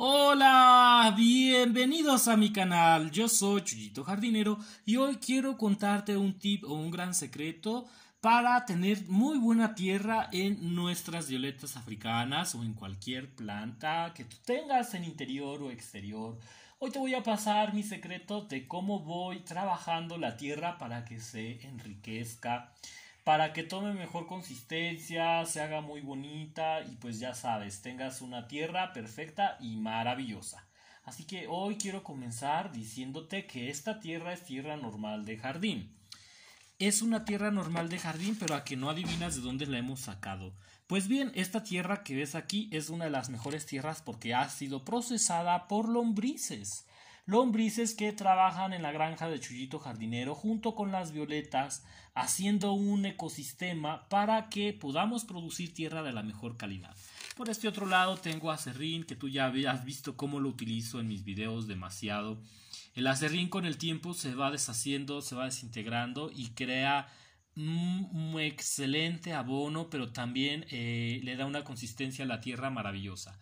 Hola, bienvenidos a mi canal. Yo soy Chuyito Jardinero y hoy quiero contarte un tip o un gran secreto para tener muy buena tierra en nuestras violetas africanas o en cualquier planta que tú tengas en interior o exterior. Hoy te voy a pasar mi secreto de cómo voy trabajando la tierra para que se enriquezca para que tome mejor consistencia, se haga muy bonita y pues ya sabes, tengas una tierra perfecta y maravillosa. Así que hoy quiero comenzar diciéndote que esta tierra es tierra normal de jardín. Es una tierra normal de jardín, pero a que no adivinas de dónde la hemos sacado. Pues bien, esta tierra que ves aquí es una de las mejores tierras porque ha sido procesada por lombrices lombrices que trabajan en la granja de Chuyito Jardinero junto con las violetas, haciendo un ecosistema para que podamos producir tierra de la mejor calidad. Por este otro lado tengo acerrín, que tú ya habías visto cómo lo utilizo en mis videos demasiado. El acerrín con el tiempo se va deshaciendo, se va desintegrando y crea un excelente abono, pero también eh, le da una consistencia a la tierra maravillosa.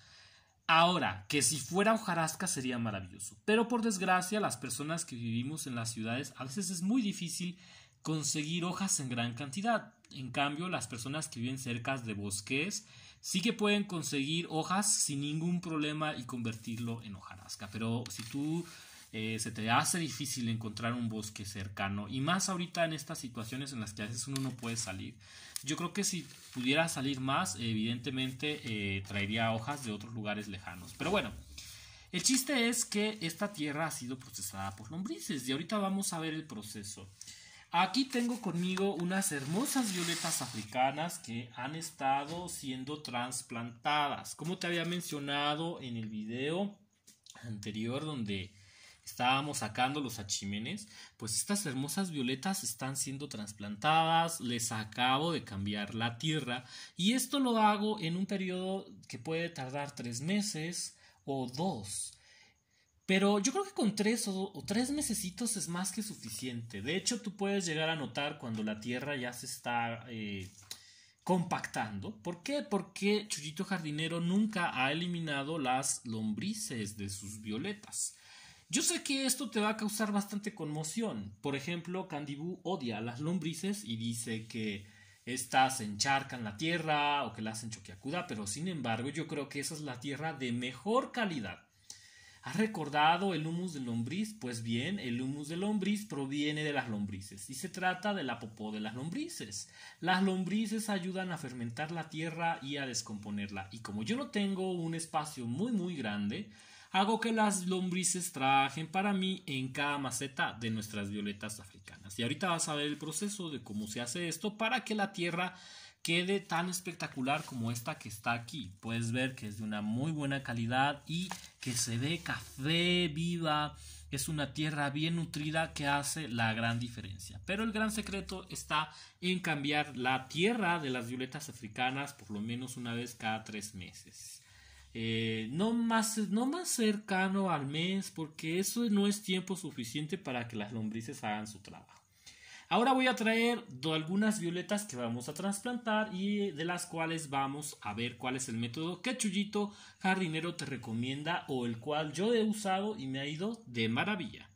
Ahora, que si fuera hojarasca sería maravilloso, pero por desgracia las personas que vivimos en las ciudades a veces es muy difícil conseguir hojas en gran cantidad. En cambio, las personas que viven cerca de bosques sí que pueden conseguir hojas sin ningún problema y convertirlo en hojarasca. Pero si tú eh, se te hace difícil encontrar un bosque cercano y más ahorita en estas situaciones en las que a veces uno no puede salir. Yo creo que si pudiera salir más, evidentemente eh, traería hojas de otros lugares lejanos. Pero bueno, el chiste es que esta tierra ha sido procesada por lombrices y ahorita vamos a ver el proceso. Aquí tengo conmigo unas hermosas violetas africanas que han estado siendo trasplantadas Como te había mencionado en el video anterior donde estábamos sacando los achimenes pues estas hermosas violetas están siendo trasplantadas, les acabo de cambiar la tierra y esto lo hago en un periodo que puede tardar tres meses o dos. Pero yo creo que con tres o, tres mesecitos es más que suficiente. De hecho, tú puedes llegar a notar cuando la tierra ya se está eh, compactando. ¿Por qué? Porque Chuyito Jardinero nunca ha eliminado las lombrices de sus violetas. Yo sé que esto te va a causar bastante conmoción. Por ejemplo, Candibú odia a las lombrices y dice que estas encharcan la tierra o que la hacen choquiacuda, pero sin embargo yo creo que esa es la tierra de mejor calidad. ¿Has recordado el humus de lombriz? Pues bien, el humus de lombriz proviene de las lombrices y se trata de la popó de las lombrices. Las lombrices ayudan a fermentar la tierra y a descomponerla y como yo no tengo un espacio muy muy grande, hago que las lombrices trabajen para mí en cada maceta de nuestras violetas africanas. Y ahorita vas a ver el proceso de cómo se hace esto para que la tierra quede tan espectacular como esta que está aquí. Puedes ver que es de una muy buena calidad y que se ve café viva. Es una tierra bien nutrida que hace la gran diferencia. Pero el gran secreto está en cambiar la tierra de las violetas africanas por lo menos una vez cada tres meses. Eh, no, más, no más cercano al mes, porque eso no es tiempo suficiente para que las lombrices hagan su trabajo. Ahora voy a traer algunas violetas que vamos a trasplantar y de las cuales vamos a ver cuál es el método que Chuyito Jardinero te recomienda o el cual yo he usado y me ha ido de maravilla.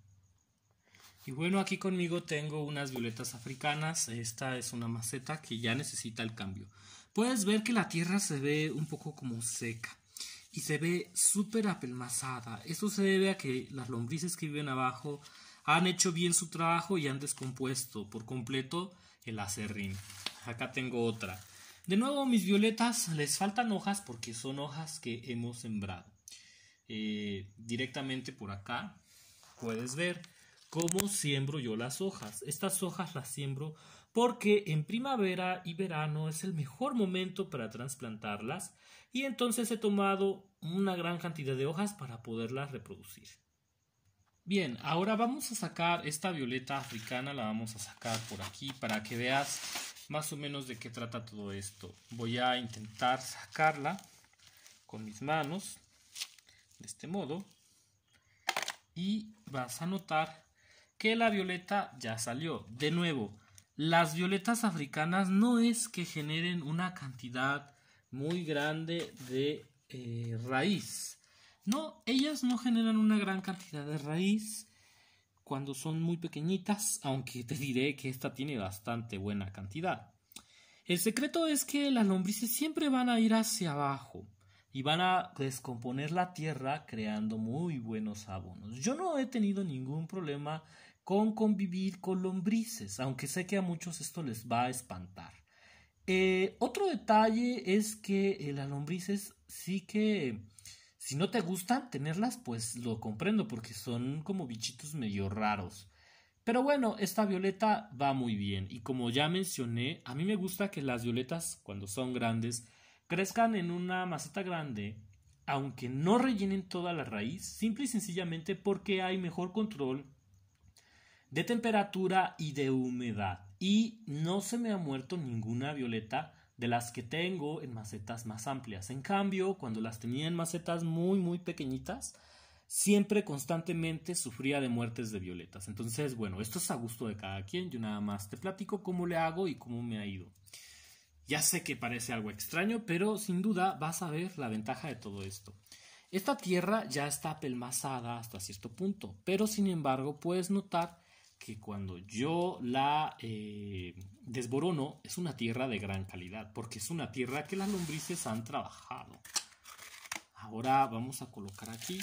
Y bueno, aquí conmigo tengo unas violetas africanas. Esta es una maceta que ya necesita el cambio. Puedes ver que la tierra se ve un poco como seca y se ve súper apelmazada. Esto se debe a que las lombrices que viven abajo han hecho bien su trabajo y han descompuesto por completo el acerrín. Acá tengo otra. De nuevo mis violetas les faltan hojas porque son hojas que hemos sembrado. Eh, directamente por acá puedes ver cómo siembro yo las hojas. Estas hojas las siembro porque en primavera y verano es el mejor momento para transplantarlas y entonces he tomado una gran cantidad de hojas para poderlas reproducir. Bien, ahora vamos a sacar esta violeta africana, la vamos a sacar por aquí para que veas más o menos de qué trata todo esto. Voy a intentar sacarla con mis manos, de este modo, y vas a notar que la violeta ya salió. De nuevo, las violetas africanas no es que generen una cantidad muy grande de eh, raíz. No, ellas no generan una gran cantidad de raíz cuando son muy pequeñitas, aunque te diré que esta tiene bastante buena cantidad. El secreto es que las lombrices siempre van a ir hacia abajo y van a descomponer la tierra creando muy buenos abonos. Yo no he tenido ningún problema con convivir con lombrices, aunque sé que a muchos esto les va a espantar. Eh, otro detalle es que eh, las lombrices sí que, si no te gustan tenerlas, pues lo comprendo porque son como bichitos medio raros. Pero bueno, esta violeta va muy bien y como ya mencioné, a mí me gusta que las violetas, cuando son grandes, crezcan en una maceta grande, aunque no rellenen toda la raíz, simple y sencillamente porque hay mejor control de temperatura y de humedad. Y no se me ha muerto ninguna violeta de las que tengo en macetas más amplias. En cambio, cuando las tenía en macetas muy, muy pequeñitas, siempre constantemente sufría de muertes de violetas. Entonces, bueno, esto es a gusto de cada quien. Yo nada más te platico cómo le hago y cómo me ha ido. Ya sé que parece algo extraño, pero sin duda vas a ver la ventaja de todo esto. Esta tierra ya está pelmazada hasta cierto punto, pero sin embargo puedes notar que cuando yo la eh, desborono es una tierra de gran calidad, porque es una tierra que las lombrices han trabajado. Ahora vamos a colocar aquí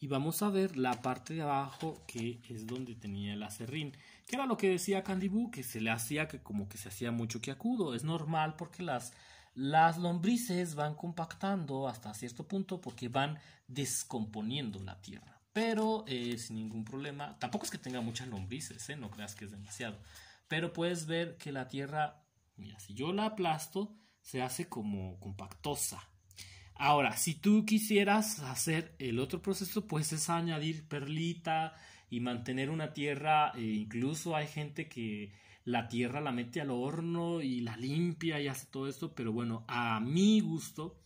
y vamos a ver la parte de abajo que es donde tenía el acerrín, que era lo que decía Candibú, que se le hacía que como que se hacía mucho quiacudo. Es normal porque las, las lombrices van compactando hasta cierto punto porque van descomponiendo la tierra pero eh, sin ningún problema. Tampoco es que tenga muchas lombrices, eh, no creas que es demasiado. Pero puedes ver que la tierra, mira, si yo la aplasto, se hace como compactosa. Ahora, si tú quisieras hacer el otro proceso, pues es añadir perlita y mantener una tierra. Eh, incluso hay gente que la tierra la mete al horno y la limpia y hace todo esto. Pero bueno, a mi gusto,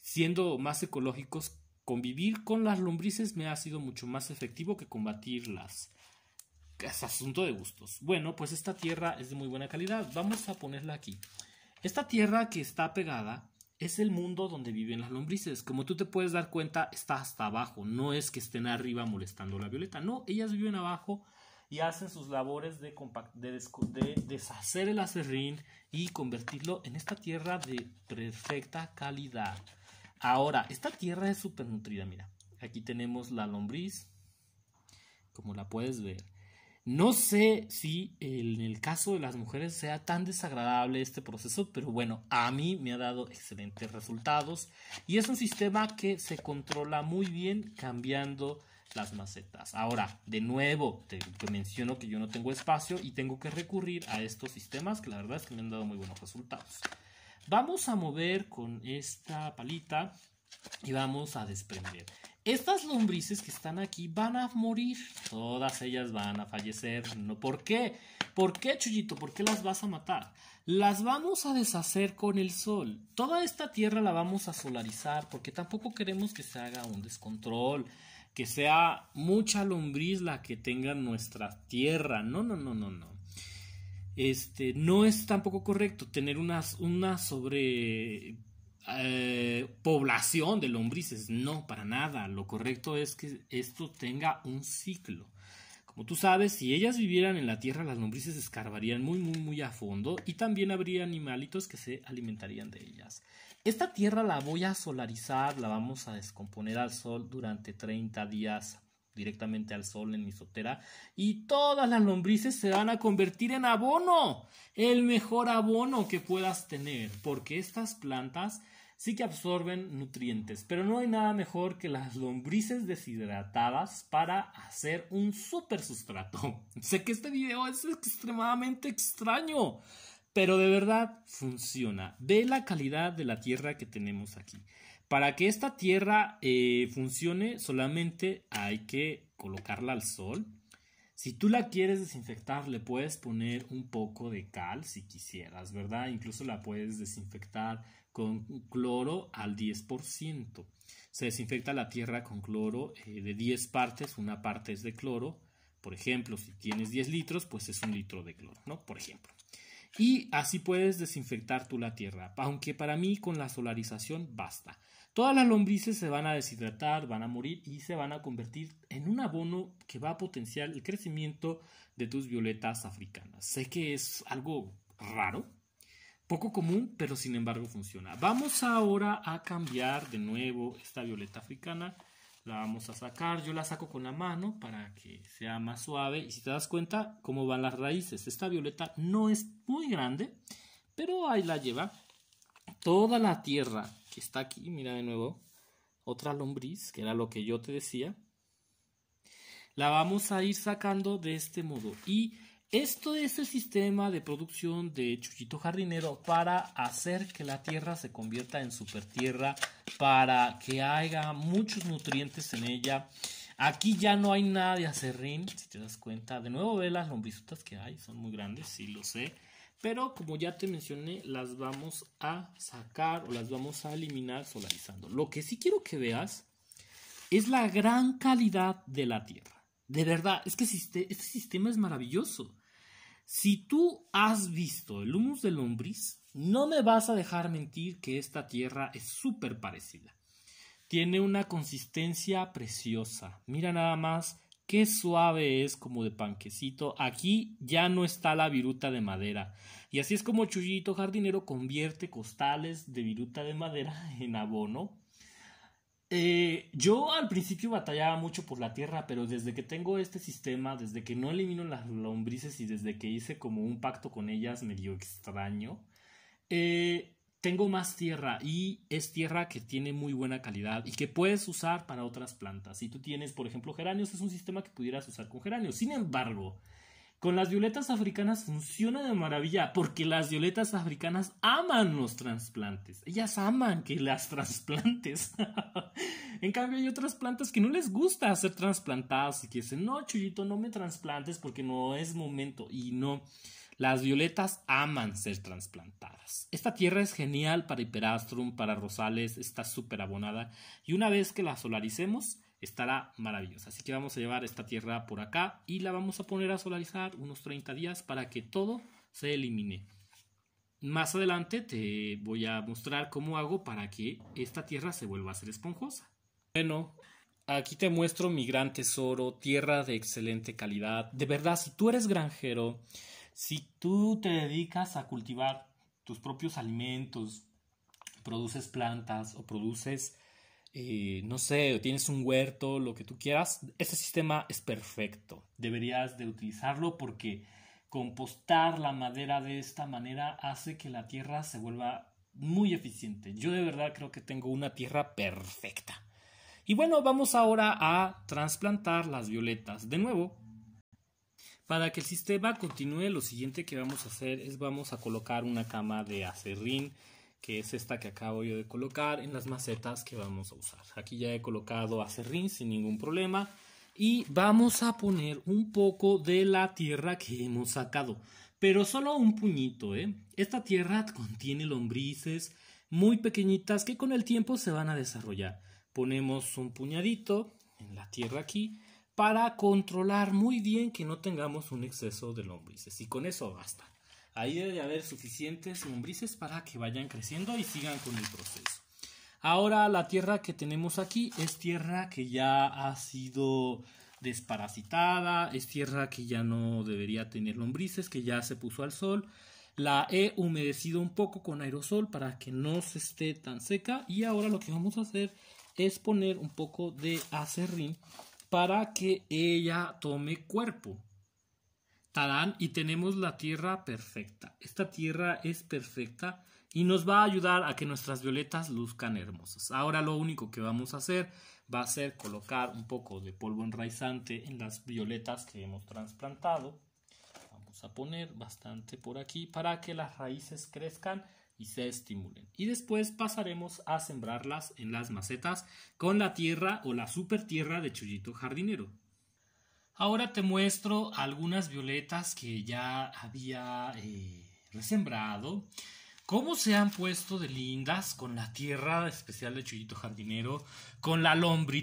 siendo más ecológicos, Convivir con las lombrices me ha sido mucho más efectivo que combatirlas. Es asunto de gustos. Bueno, pues esta tierra es de muy buena calidad. Vamos a ponerla aquí. Esta tierra que está pegada es el mundo donde viven las lombrices. Como tú te puedes dar cuenta, está hasta abajo. No es que estén arriba molestando a la violeta. No, ellas viven abajo y hacen sus labores de, deshacer el acerrín y convertirlo en esta tierra de perfecta calidad. Ahora, esta tierra es súper nutrida, mira. Aquí tenemos la lombriz, como la puedes ver. No sé si en el caso de las mujeres sea tan desagradable este proceso, pero bueno, a mí me ha dado excelentes resultados y es un sistema que se controla muy bien cambiando las macetas. Ahora, de nuevo, te, te menciono que yo no tengo espacio y tengo que recurrir a estos sistemas que la verdad es que me han dado muy buenos resultados. Vamos a mover con esta palita y vamos a desprender. Estas lombrices que están aquí van a morir. Todas ellas van a fallecer. ¿No? ¿Por qué? ¿Por qué, Chuyito? ¿Por qué las vas a matar? Las vamos a deshacer con el sol. Toda esta tierra la vamos a solarizar porque tampoco queremos que se haga un descontrol. Que sea mucha lombriz la que tenga nuestra tierra. No, no, no, no, no este, no es tampoco correcto tener una, sobrepoblación sobre eh, población de lombrices. No, para nada. Lo correcto es que esto tenga un ciclo. Como tú sabes, si ellas vivieran en la tierra, las lombrices escarbarían muy, muy, muy a fondo y también habría animalitos que se alimentarían de ellas. Esta tierra la voy a solarizar, la vamos a descomponer al sol durante 30 días directamente al sol en mi sotera y todas las lombrices se van a convertir en abono, el mejor abono que puedas tener, porque estas plantas sí que absorben nutrientes, pero no hay nada mejor que las lombrices deshidratadas para hacer un super sustrato. sé que este video es extremadamente extraño, pero de verdad funciona. Ve la calidad de la tierra que tenemos aquí. Para que esta tierra eh, funcione solamente hay que colocarla al sol. Si tú la quieres desinfectar, le puedes poner un poco de cal si quisieras, ¿verdad? Incluso la puedes desinfectar con cloro al 10%. Se desinfecta la tierra con cloro eh, de 10 partes, una parte es de cloro. Por ejemplo, si tienes 10 litros, pues es un litro de cloro, ¿no? Por ejemplo y así puedes desinfectar tú la tierra, aunque para mí con la solarización basta. Todas las lombrices se van a deshidratar, van a morir y se van a convertir en un abono que va a potenciar el crecimiento de tus violetas africanas. Sé que es algo raro, poco común, pero sin embargo funciona. Vamos ahora a cambiar de nuevo esta violeta africana la vamos a sacar. Yo la saco con la mano para que sea más suave. Y si te das cuenta cómo van las raíces. Esta violeta no es muy grande, pero ahí la lleva. Toda la tierra que está aquí, mira de nuevo, otra lombriz, que era lo que yo te decía, la vamos a ir sacando de este modo. Y esto es el sistema de producción de Chuchito Jardinero para hacer que la tierra se convierta en super tierra, para que haya muchos nutrientes en ella. Aquí ya no hay nada de acerrín, si te das cuenta. De nuevo ve las lombrizutas que hay, son muy grandes, sí lo sé. Pero como ya te mencioné, las vamos a sacar o las vamos a eliminar solarizando. Lo que sí quiero que veas es la gran calidad de la tierra. De verdad, es que este sistema es maravilloso. Si tú has visto el humus de lombriz, no me vas a dejar mentir que esta tierra es súper parecida. Tiene una consistencia preciosa. Mira nada más qué suave es como de panquecito. Aquí ya no está la viruta de madera. Y así es como Chuyito Jardinero convierte costales de viruta de madera en abono eh, yo al principio batallaba mucho por la tierra, pero desde que tengo este sistema, desde que no elimino las lombrices y desde que hice como un pacto con ellas medio extraño, eh, tengo más tierra y es tierra que tiene muy buena calidad y que puedes usar para otras plantas. Si tú tienes, por ejemplo, geranios, es un sistema que pudieras usar con geranios. Sin embargo, con las violetas africanas funciona de maravilla porque las violetas africanas aman los trasplantes. Ellas aman que las trasplantes. en cambio hay otras plantas que no les gusta ser trasplantadas y que dicen, no, Chuyito, no me trasplantes porque no es momento. Y no, las violetas aman ser trasplantadas. Esta tierra es genial para Hiperastrum, para Rosales, está súper abonada. Y una vez que la solaricemos, estará maravillosa. Así que vamos a llevar esta tierra por acá y la vamos a poner a solarizar unos 30 días para que todo se elimine. Más adelante te voy a mostrar cómo hago para que esta tierra se vuelva a ser esponjosa. Bueno, aquí te muestro mi gran tesoro, tierra de excelente calidad. De verdad, si tú eres granjero, si tú te dedicas a cultivar tus propios alimentos, produces plantas o produces eh, no sé, tienes un huerto, lo que tú quieras, este sistema es perfecto. Deberías de utilizarlo porque compostar la madera de esta manera hace que la tierra se vuelva muy eficiente. Yo de verdad creo que tengo una tierra perfecta. Y bueno, vamos ahora a trasplantar las violetas. De nuevo, para que el sistema continúe, lo siguiente que vamos a hacer es vamos a colocar una cama de acerrín que es esta que acabo yo de colocar en las macetas que vamos a usar. Aquí ya he colocado acerrín sin ningún problema y vamos a poner un poco de la tierra que hemos sacado, pero solo un puñito, ¿eh? Esta tierra contiene lombrices muy pequeñitas que con el tiempo se van a desarrollar. Ponemos un puñadito en la tierra aquí para controlar muy bien que no tengamos un exceso de lombrices y con eso basta. Ahí debe haber suficientes lombrices para que vayan creciendo y sigan con el proceso. Ahora la tierra que tenemos aquí es tierra que ya ha sido desparasitada, es tierra que ya no debería tener lombrices, que ya se puso al sol. La he humedecido un poco con aerosol para que no se esté tan seca y ahora lo que vamos a hacer es poner un poco de acerrín para que ella tome cuerpo y tenemos la tierra perfecta. Esta tierra es perfecta y nos va a ayudar a que nuestras violetas luzcan hermosas. Ahora lo único que vamos a hacer va a ser colocar un poco de polvo enraizante en las violetas que hemos trasplantado. Vamos a poner bastante por aquí para que las raíces crezcan y se estimulen. Y después pasaremos a sembrarlas en las macetas con la tierra o la super tierra de Chuyito Jardinero. Ahora te muestro algunas violetas que ya había eh, resembrado. Cómo se han puesto de lindas con la tierra especial de Chuyito Jardinero, con la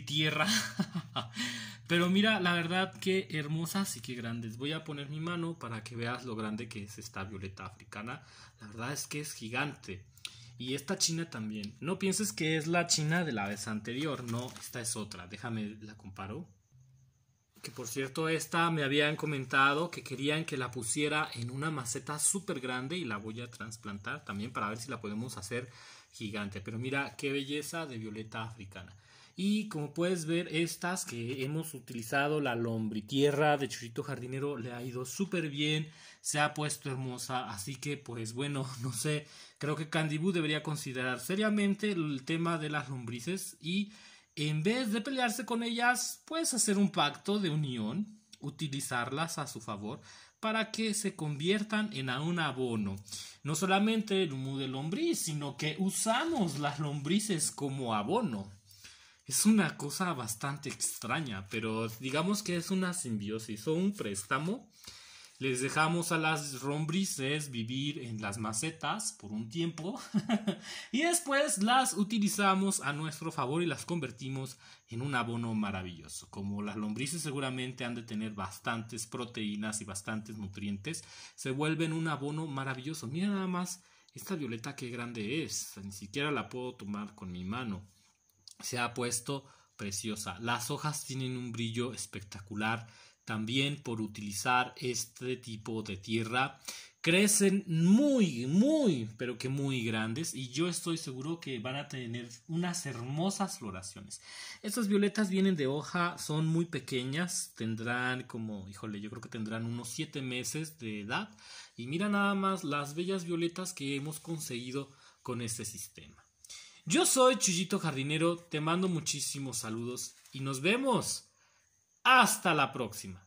tierra. Pero mira, la verdad que hermosas y que grandes. Voy a poner mi mano para que veas lo grande que es esta violeta africana. La verdad es que es gigante. Y esta china también. No pienses que es la china de la vez anterior, no, esta es otra. Déjame la comparo que por cierto esta me habían comentado que querían que la pusiera en una maceta súper grande y la voy a trasplantar también para ver si la podemos hacer gigante. Pero mira qué belleza de violeta africana. Y como puedes ver, estas que hemos utilizado, la tierra de Churito Jardinero, le ha ido súper bien, se ha puesto hermosa, así que pues bueno, no sé, creo que Candibú debería considerar seriamente el tema de las lombrices y en vez de pelearse con ellas, puedes hacer un pacto de unión, utilizarlas a su favor para que se conviertan en un abono. No solamente el humo de lombriz, sino que usamos las lombrices como abono. Es una cosa bastante extraña, pero digamos que es una simbiosis o un préstamo les dejamos a las rombrices vivir en las macetas por un tiempo y después las utilizamos a nuestro favor y las convertimos en un abono maravilloso. Como las lombrices seguramente han de tener bastantes proteínas y bastantes nutrientes, se vuelven un abono maravilloso. Mira nada más esta violeta qué grande es, ni siquiera la puedo tomar con mi mano. Se ha puesto preciosa. Las hojas tienen un brillo espectacular también por utilizar este tipo de tierra crecen muy, muy, pero que muy grandes y yo estoy seguro que van a tener unas hermosas floraciones. Estas violetas vienen de hoja, son muy pequeñas, tendrán como, híjole, yo creo que tendrán unos 7 meses de edad y mira nada más las bellas violetas que hemos conseguido con este sistema. Yo soy Chuyito Jardinero, te mando muchísimos saludos y nos vemos. Hasta la próxima.